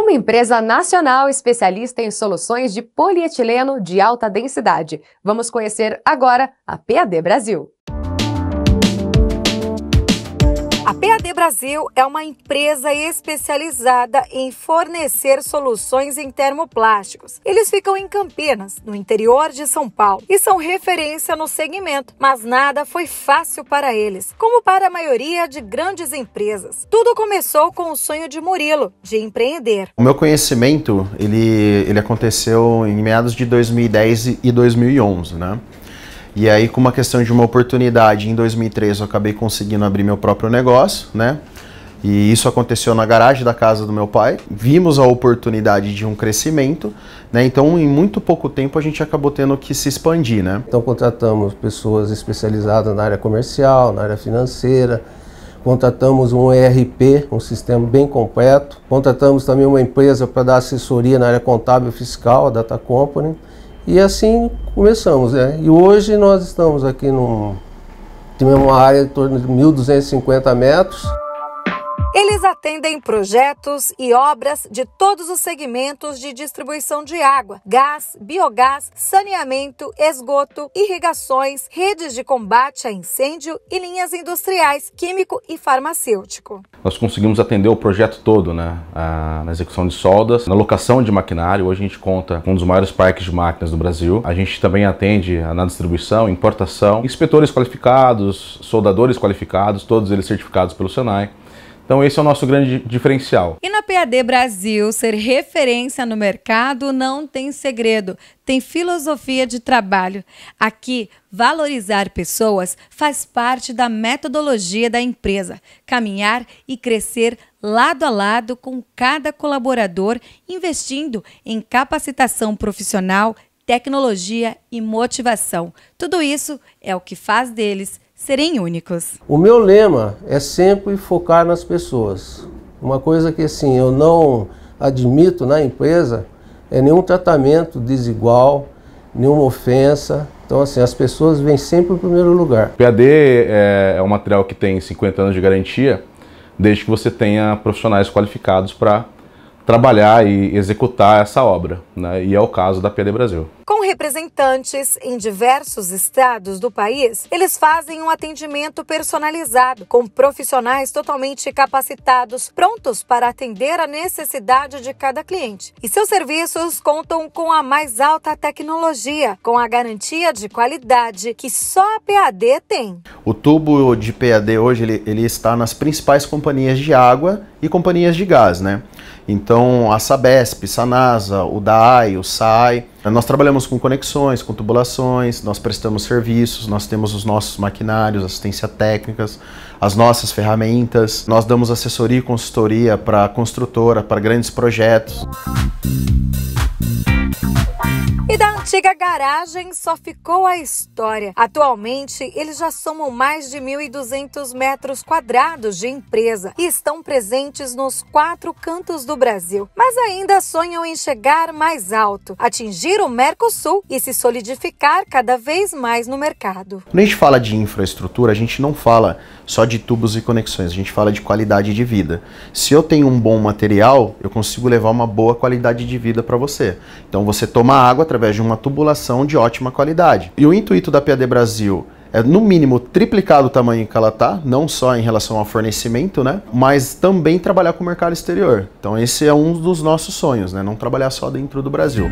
uma empresa nacional especialista em soluções de polietileno de alta densidade. Vamos conhecer agora a PAD Brasil. A PAD Brasil é uma empresa especializada em fornecer soluções em termoplásticos. Eles ficam em Campinas, no interior de São Paulo, e são referência no segmento, mas nada foi fácil para eles, como para a maioria de grandes empresas. Tudo começou com o sonho de Murilo de empreender. O meu conhecimento, ele ele aconteceu em meados de 2010 e 2011, né? E aí, com uma questão de uma oportunidade, em 2003 eu acabei conseguindo abrir meu próprio negócio, né? E isso aconteceu na garagem da casa do meu pai. Vimos a oportunidade de um crescimento, né? Então, em muito pouco tempo a gente acabou tendo que se expandir, né? Então, contratamos pessoas especializadas na área comercial, na área financeira, contratamos um ERP, um sistema bem completo. Contratamos também uma empresa para dar assessoria na área contábil e fiscal, a Data Company, e assim começamos, né? E hoje nós estamos aqui num. Tivemos uma área em torno de 1.250 metros. Eles atendem projetos e obras de todos os segmentos de distribuição de água, gás, biogás, saneamento, esgoto, irrigações, redes de combate a incêndio e linhas industriais, químico e farmacêutico. Nós conseguimos atender o projeto todo, né? A, ah, na execução de soldas, na locação de maquinário. Hoje a gente conta com um dos maiores parques de máquinas do Brasil. A gente também atende na distribuição, importação, inspetores qualificados, soldadores qualificados, todos eles certificados pelo Senai. Então esse é o nosso grande diferencial. E na PAD Brasil, ser referência no mercado não tem segredo, tem filosofia de trabalho. Aqui, valorizar pessoas faz parte da metodologia da empresa. Caminhar e crescer lado a lado com cada colaborador, investindo em capacitação profissional, tecnologia e motivação. Tudo isso é o que faz deles serem únicos. O meu lema é sempre focar nas pessoas. Uma coisa que assim eu não admito na empresa é nenhum tratamento desigual, nenhuma ofensa. Então, assim, as pessoas vêm sempre em primeiro lugar. O PAD é, é um material que tem 50 anos de garantia, desde que você tenha profissionais qualificados para trabalhar e executar essa obra, né? e é o caso da PD Brasil representantes em diversos estados do país, eles fazem um atendimento personalizado, com profissionais totalmente capacitados, prontos para atender a necessidade de cada cliente. E seus serviços contam com a mais alta tecnologia, com a garantia de qualidade que só a PAD tem. O tubo de PAD hoje ele, ele está nas principais companhias de água e companhias de gás, né? Então a Sabesp, Sanasa, o DAI, o SAI, é, nós trabalhamos com conexões, com tubulações, nós prestamos serviços, nós temos os nossos maquinários, assistência técnicas, as nossas ferramentas, nós damos assessoria e consultoria para construtora, para grandes projetos. E da antiga garagem só ficou a história. Atualmente, eles já somam mais de 1.200 metros quadrados de empresa e estão presentes nos quatro cantos do Brasil. Mas ainda sonham em chegar mais alto, atingir o Mercosul e se solidificar cada vez mais no mercado. Quando a gente fala de infraestrutura, a gente não fala só de de tubos e conexões, a gente fala de qualidade de vida. Se eu tenho um bom material, eu consigo levar uma boa qualidade de vida para você. Então você toma água através de uma tubulação de ótima qualidade. E o intuito da PAD Brasil é no mínimo triplicar o tamanho que ela está, não só em relação ao fornecimento, né? Mas também trabalhar com o mercado exterior. Então esse é um dos nossos sonhos, né? Não trabalhar só dentro do Brasil.